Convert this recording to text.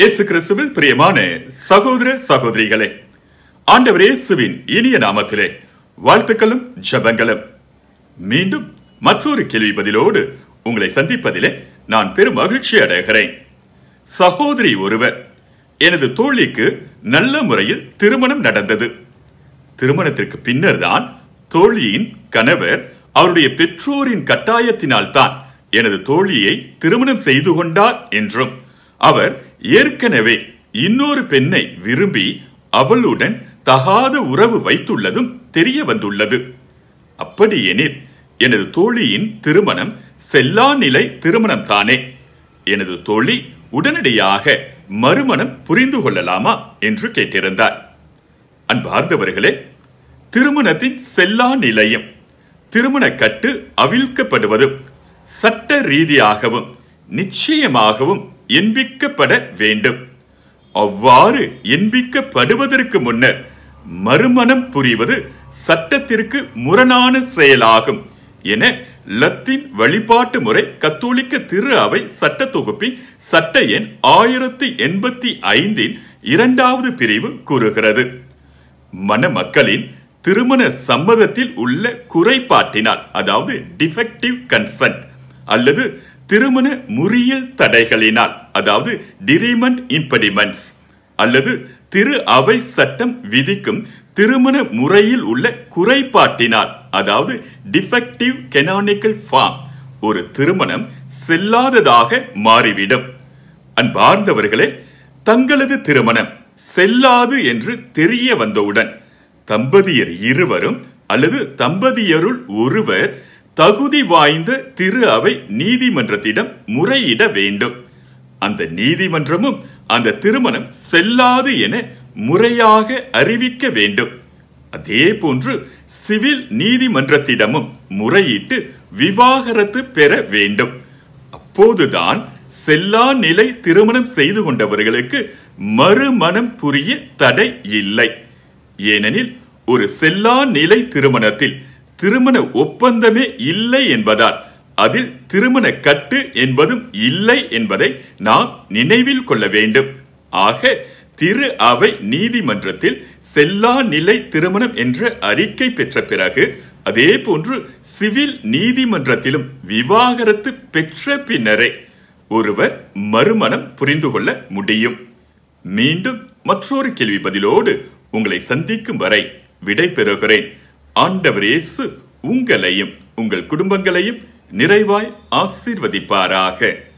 இயேசு கிறிஸ்துவில் பிரியமான சகோதர சகோதரிகளே ஆண்டவர் இயேசுவின் இனிய நாமத்திலே வாழ்த்துக்களும் ஜபங்களும் மீண்டும் மற்றொரு கேள்வி பதிலோடு உங்களை சந்திப்பதிலே நான் பெரும் மகிழ்ச்சி அடைகிறேன் சகோதரி ஒருவர் எனது தோழிக்கு நல்ல முறையில் திருமணம் நடந்தது திருமணத்திற்கு பின்னர் தான் தோழியின் கணவர் அவருடைய பெற்றோரின் கட்டாயத்தினால் தான் எனது தோழியை திருமணம் செய்து கொண்டார் என்றும் அவர் ஏற்கனவே இன்னொரு பெண்ணை விரும்பி அவளுடன் தகாத உறவு வைத்துள்ளதும் தெரிய வந்துள்ளது அப்படியெனில் எனது தோழியின் திருமணம் செல்லா நிலை திருமணம் தானே எனது தோழி உடனடியாக மறுமணம் புரிந்து கொள்ளலாமா என்று கேட்டிருந்தார் அன்பார்ந்தவர்களே திருமணத்தின் செல்லா நிலையும் திருமண கட்டு அவிழ்க்கப்படுவதும் சட்ட ரீதியாகவும் நிச்சயமாகவும் என்பிக்கப்பட வேண்டும் அவ்வாறு என்பிக்கப்படுவதற்கு முன்னர் மறுமணம் புரிவது சட்டத்திற்கு முரணான செயலாகும் என லத்தீன் வழிபாட்டு முறை கத்தோலிக்க திரு அவை சட்ட தொகுப்பின் சட்ட எண் ஆயிரத்தி எண்பத்தி ஐந்தின் இரண்டாவது பிரிவு கூறுகிறது மணமக்களின் திருமண சம்மதத்தில் உள்ள குறைபாட்டினால் அதாவது டிஃபெக்டிவ் கன்சன்ட் அல்லது திருமண முறியல் தடைகளினால் அதாவது டிரிமெண்ட் இம்படிமெண்ட்ஸ் அல்லது திரு அவை சட்டம் விதிக்கும் திருமண முறையில் உள்ள குறைபாட்டினால் அதாவது டிஃபெக்டிவ் கெனானிக்கல் ஃபார்ம் ஒரு திருமணம் செல்லாததாக மாறிவிடும் அன்பார்ந்தவர்களே தங்களது திருமணம் செல்லாது என்று தெரிய வந்தவுடன் தம்பதியர் இருவரும் அல்லது தம்பதியருள் ஒருவர் தகுதி வாய்ந்த திரு அவை நீதிமன்றத்திடம் முறையிட வேண்டும் அந்த நீதிமன்றமும் அந்த திருமணம் செல்லாது என முறையாக அறிவிக்க வேண்டும் அதே போன்று சிவில் நீதிமன்றத்திடமும் முறையிட்டு விவாகரத்து பெற வேண்டும் அப்போதுதான் செல்லா நிலை திருமணம் செய்து கொண்டவர்களுக்கு மறுமணம் புரிய தடை இல்லை ஏனெனில் ஒரு செல்லா நிலை திருமணத்தில் திருமண ஒப்பந்தமே இல்லை என்பதால் அதில் திருமண கட்டு என்பதும் இல்லை என்பதை நாம் நினைவில் கொள்ள வேண்டும் ஆக திரு அவை நீதிமன்றத்தில் செல்லா நிலை திருமணம் என்ற அறிக்கை பெற்ற பிறகு அதே போன்று சிவில் நீதிமன்றத்திலும் விவாகரத்து பெற்ற பின்னரே ஒருவர் மறுமணம் புரிந்து கொள்ள முடியும் மீண்டும் மற்றொரு கேள்வி பதிலோடு உங்களை சந்திக்கும் வரை விடை பெறுகிறேன் ஆண்டவர் இயேசு உங்களையும் உங்கள் குடும்பங்களையும் நிறைவாய் ஆசீர்வதிப்பாராக